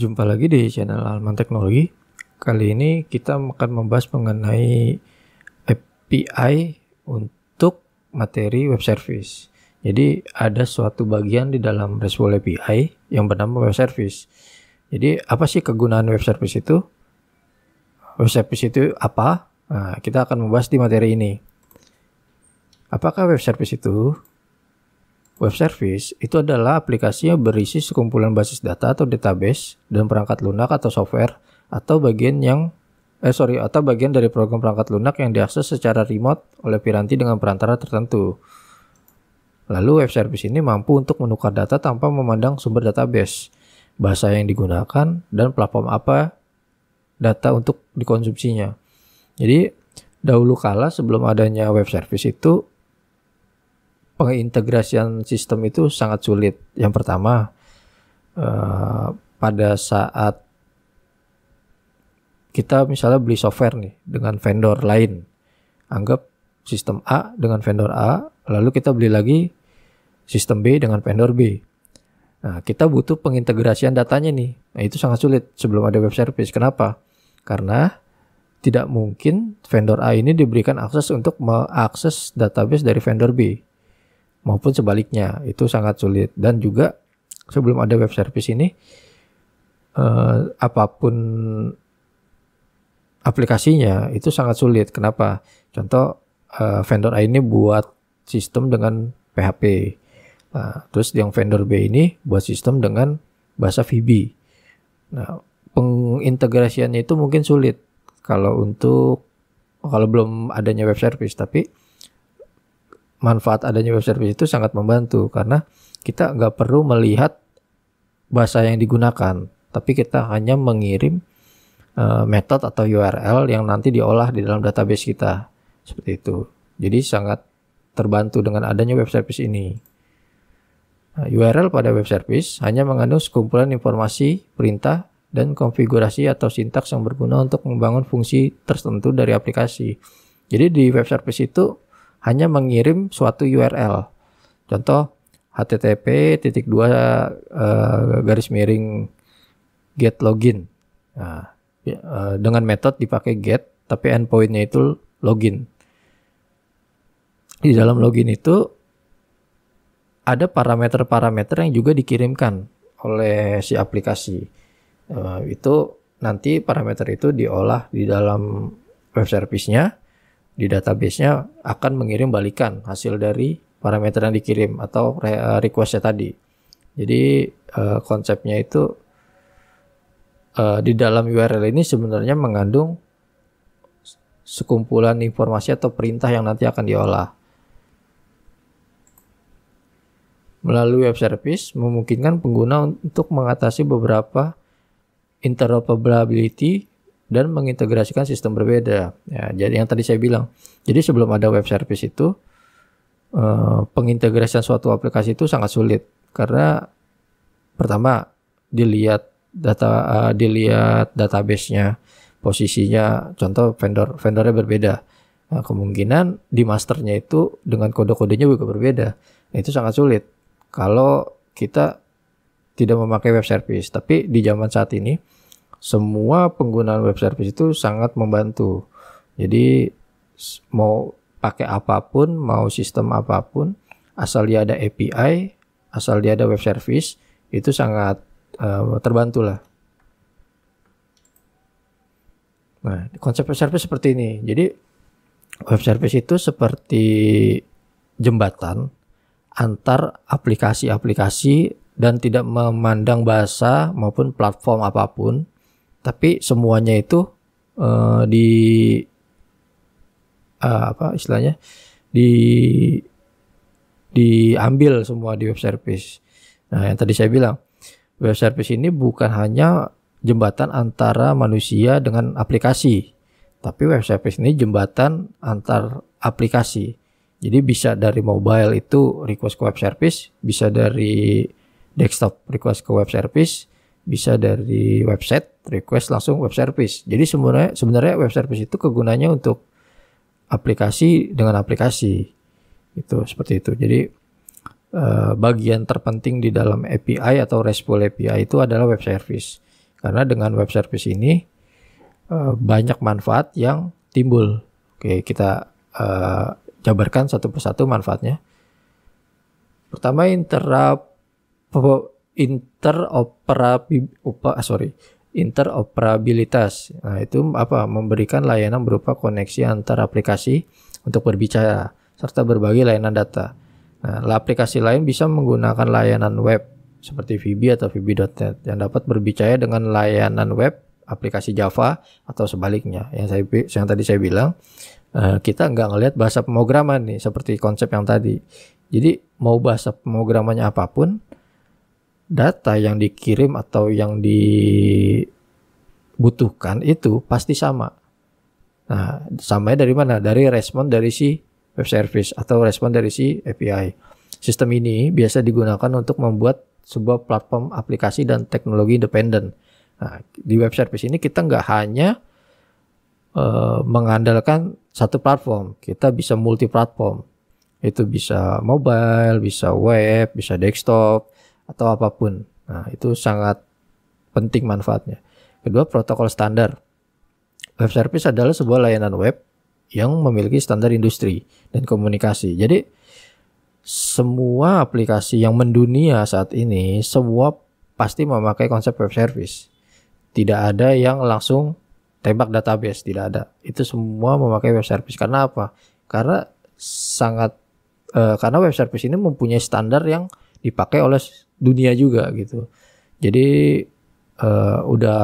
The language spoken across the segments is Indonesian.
Jumpa lagi di channel Alman Teknologi. Kali ini kita akan membahas mengenai API untuk materi web service. Jadi ada suatu bagian di dalam RESTful API yang bernama web service. Jadi apa sih kegunaan web service itu? Web service itu apa? Nah, kita akan membahas di materi ini. Apakah web service itu? Web service itu adalah aplikasi yang berisi sekumpulan basis data atau database dan perangkat lunak atau software atau bagian yang eh sorry atau bagian dari program perangkat lunak yang diakses secara remote oleh piranti dengan perantara tertentu. Lalu web service ini mampu untuk menukar data tanpa memandang sumber database, bahasa yang digunakan dan platform apa data untuk dikonsumsinya. Jadi dahulu kala sebelum adanya web service itu pengintegrasian sistem itu sangat sulit. Yang pertama uh, pada saat kita misalnya beli software nih dengan vendor lain. Anggap sistem A dengan vendor A, lalu kita beli lagi sistem B dengan vendor B. Nah, kita butuh pengintegrasian datanya nih. Nah, itu sangat sulit sebelum ada web service. Kenapa? Karena tidak mungkin vendor A ini diberikan akses untuk mengakses database dari vendor B maupun sebaliknya itu sangat sulit dan juga sebelum ada web service ini eh, apapun aplikasinya itu sangat sulit kenapa contoh eh, vendor A ini buat sistem dengan PHP nah, terus yang vendor B ini buat sistem dengan bahasa VB nah pengintegrasiannya itu mungkin sulit kalau untuk kalau belum adanya web service tapi manfaat adanya web service itu sangat membantu karena kita nggak perlu melihat bahasa yang digunakan, tapi kita hanya mengirim uh, eh, method atau URL yang nanti diolah di dalam database kita seperti itu. Jadi sangat terbantu dengan adanya web service ini. Nah, URL pada web service hanya mengandung sekumpulan informasi, perintah, dan konfigurasi atau sintaks yang berguna untuk membangun fungsi tertentu dari aplikasi. Jadi di web service itu hanya mengirim suatu URL. Contoh http titik dua eh, garis miring get login. Nah, ya, eh, dengan metode dipakai get, tapi endpointnya itu login. Di dalam login itu ada parameter-parameter yang juga dikirimkan oleh si aplikasi. Eh, itu nanti parameter itu diolah di dalam web service-nya di databasenya akan mengirim balikan hasil dari parameter yang dikirim atau eh, requestnya tadi. Jadi uh, konsepnya itu uh, di dalam URL ini sebenarnya mengandung sekumpulan informasi atau perintah yang nanti akan diolah. Melalui web service memungkinkan pengguna untuk mengatasi beberapa interoperability dan mengintegrasikan sistem berbeda. Ya, jadi yang tadi saya bilang, jadi sebelum ada web service itu eh, pengintegrasian suatu aplikasi itu sangat sulit karena pertama dilihat data eh, dilihat database-nya, posisinya, contoh vendor vendornya berbeda. Nah, kemungkinan di masternya itu dengan kode-kodenya juga berbeda. Nah, itu sangat sulit kalau kita tidak memakai web service. Tapi di zaman saat ini semua penggunaan web service itu sangat membantu. Jadi mau pakai apapun, mau sistem apapun, asal dia ada API, asal dia ada web service, itu sangat uh, terbantu lah. Nah, konsep web service seperti ini. Jadi web service itu seperti jembatan antar aplikasi-aplikasi dan tidak memandang bahasa maupun platform apapun tapi semuanya itu uh, di uh, apa istilahnya di diambil semua di web service. Nah, yang tadi saya bilang, web service ini bukan hanya jembatan antara manusia dengan aplikasi, tapi web service ini jembatan antar aplikasi. Jadi bisa dari mobile itu request ke web service, bisa dari desktop request ke web service, bisa dari website request langsung web service. Jadi sebenarnya sebenarnya web service itu kegunaannya untuk aplikasi dengan aplikasi. Itu seperti itu. Jadi eh, bagian terpenting di dalam API atau RESTful API itu adalah web service. Karena dengan web service ini eh, banyak manfaat yang timbul. Oke, kita eh, jabarkan satu persatu manfaatnya. Pertama interop interoperabilitas ah, sorry interoperabilitas. Nah, itu apa? Memberikan layanan berupa koneksi antar aplikasi untuk berbicara serta berbagi layanan data. Nah, aplikasi lain bisa menggunakan layanan web seperti VB atau VB.net yang dapat berbicara dengan layanan web aplikasi Java atau sebaliknya. Yang saya yang tadi saya bilang eh, kita nggak ngelihat bahasa pemrograman nih seperti konsep yang tadi. Jadi mau bahasa pemrogramannya apapun, data yang dikirim atau yang dibutuhkan itu pasti sama. Nah, samanya dari mana? Dari respon dari si web service atau respon dari si API. Sistem ini biasa digunakan untuk membuat sebuah platform aplikasi dan teknologi independen. Nah, di web service ini kita nggak hanya uh, mengandalkan satu platform, kita bisa multi platform. Itu bisa mobile, bisa web, bisa desktop, atau apapun. Nah, itu sangat penting manfaatnya. Kedua, protokol standar. Web service adalah sebuah layanan web yang memiliki standar industri dan komunikasi. Jadi, semua aplikasi yang mendunia saat ini, semua pasti memakai konsep web service. Tidak ada yang langsung tembak database, tidak ada. Itu semua memakai web service. Karena apa? Karena sangat uh, karena web service ini mempunyai standar yang dipakai oleh dunia juga gitu. Jadi uh, udah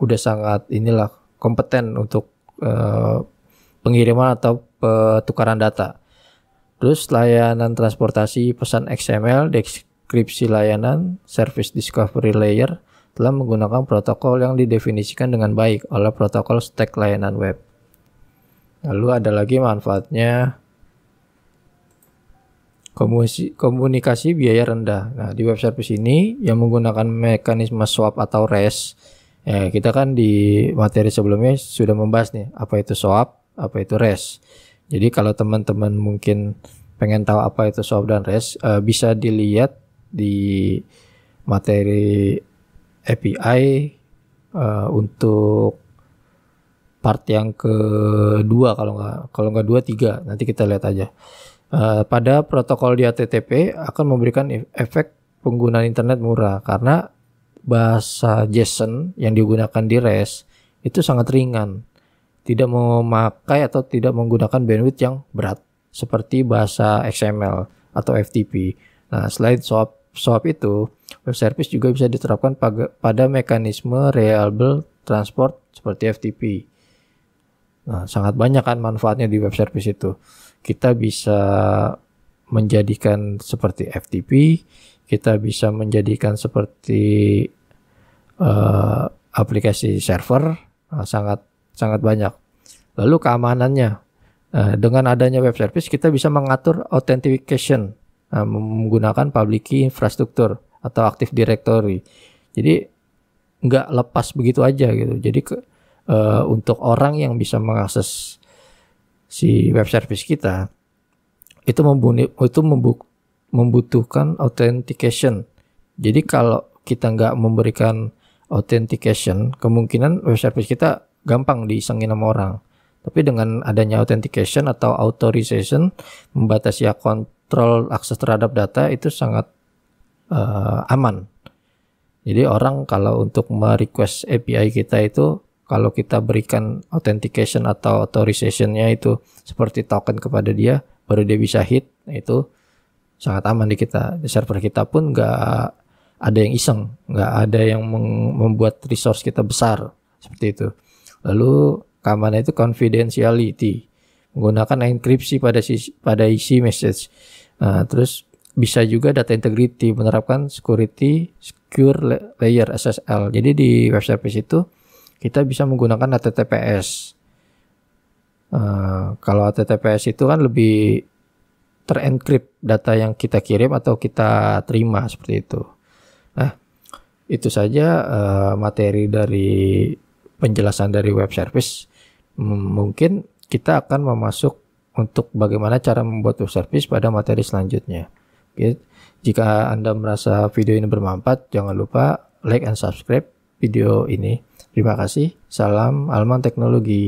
udah sangat inilah kompeten untuk uh, pengiriman atau pertukaran data. Terus layanan transportasi pesan XML, deskripsi layanan, service discovery layer telah menggunakan protokol yang didefinisikan dengan baik oleh protokol stack layanan web. Lalu ada lagi manfaatnya komunikasi, komunikasi biaya rendah. Nah, di web service ini yang menggunakan mekanisme swap atau REST, ya, eh, kita kan di materi sebelumnya sudah membahas nih apa itu swap, apa itu REST. Jadi kalau teman-teman mungkin pengen tahu apa itu swap dan REST, uh, eh, bisa dilihat di materi API uh, eh, untuk part yang kedua kalau nggak kalau nggak dua tiga nanti kita lihat aja. Eh, pada protokol di HTTP akan memberikan e- efek penggunaan internet murah karena bahasa JSON yang digunakan di REST itu sangat ringan, tidak memakai atau tidak menggunakan bandwidth yang berat seperti bahasa XML atau FTP. Nah, selain swap swap itu, web service juga bisa diterapkan pada mekanisme reliable transport seperti FTP. Nah, sangat banyak kan manfaatnya di web service itu kita bisa menjadikan seperti FTP, kita bisa menjadikan seperti uh, aplikasi server nah, sangat sangat banyak. Lalu keamanannya nah, dengan adanya web service kita bisa mengatur authentication nah, menggunakan public key infrastruktur atau active directory. Jadi nggak lepas begitu aja gitu. Jadi ke, uh, untuk orang yang bisa mengakses si web service kita itu membuni, itu membuk, membutuhkan authentication. Jadi kalau kita nggak memberikan authentication, kemungkinan web service kita gampang disengin sama orang. Tapi dengan adanya authentication atau authorization membatasi kontrol akses terhadap data itu sangat uh, aman. Jadi orang kalau untuk merequest API kita itu kalau kita berikan authentication atau authorizationnya itu seperti token kepada dia baru dia bisa hit itu sangat aman di kita di server kita pun nggak ada yang iseng nggak ada yang membuat resource kita besar seperti itu lalu keamanan itu confidentiality menggunakan enkripsi pada sisi, pada isi message nah, terus bisa juga data integrity menerapkan security secure layer SSL jadi di web service itu kita bisa menggunakan HTTPS. Uh, eh, kalau HTTPS itu kan lebih terencrypt data yang kita kirim atau kita terima seperti itu. Nah, itu saja uh, materi dari penjelasan dari web service. M mungkin kita akan memasuk untuk bagaimana cara membuat web service pada materi selanjutnya. Oke. Jika Anda merasa video ini bermanfaat, jangan lupa like and subscribe video ini. Terima kasih. Salam Alman Teknologi.